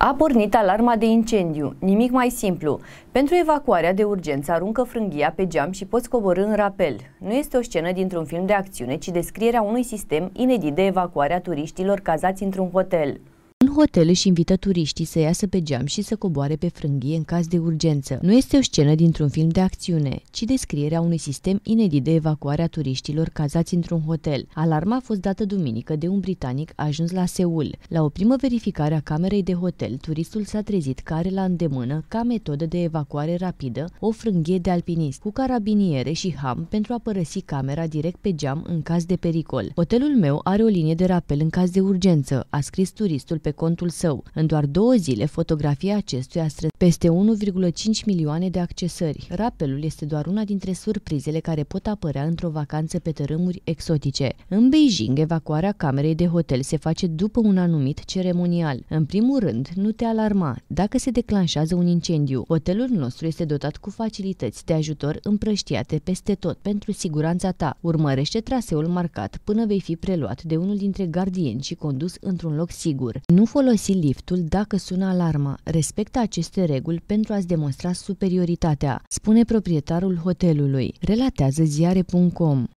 A pornit alarma de incendiu, nimic mai simplu. Pentru evacuarea de urgență aruncă frânghia pe geam și poți coborâ în rapel. Nu este o scenă dintr-un film de acțiune, ci descrierea unui sistem inedit de evacuare a turiștilor cazați într-un hotel. În hotel își invită turiștii să iasă pe geam și să coboare pe frânghie în caz de urgență. Nu este o scenă dintr-un film de acțiune, ci descrierea unui sistem inedit de evacuare a turiștilor cazați într-un hotel. Alarma a fost dată duminică de un britanic ajuns la Seul. La o primă verificare a camerei de hotel, turistul s-a trezit că are la îndemână, ca metodă de evacuare rapidă, o frânghie de alpinist cu carabiniere și ham pentru a părăsi camera direct pe geam în caz de pericol. Hotelul meu are o linie de rapel în caz de urgență, a scris turistul pe contul său. În doar două zile, fotografia acestuia a strâns peste 1,5 milioane de accesări. Rapelul este doar una dintre surprizele care pot apărea într-o vacanță pe tărâmuri exotice. În Beijing, evacuarea camerei de hotel se face după un anumit ceremonial. În primul rând, nu te alarma dacă se declanșează un incendiu. Hotelul nostru este dotat cu facilități de ajutor împrăștiate peste tot pentru siguranța ta. Urmărește traseul marcat până vei fi preluat de unul dintre gardieni și condus într-un loc sigur. Nu folosi liftul dacă sună alarma. Respectă aceste reguli pentru a-ți demonstra superioritatea, spune proprietarul hotelului. Relatează ziare.com.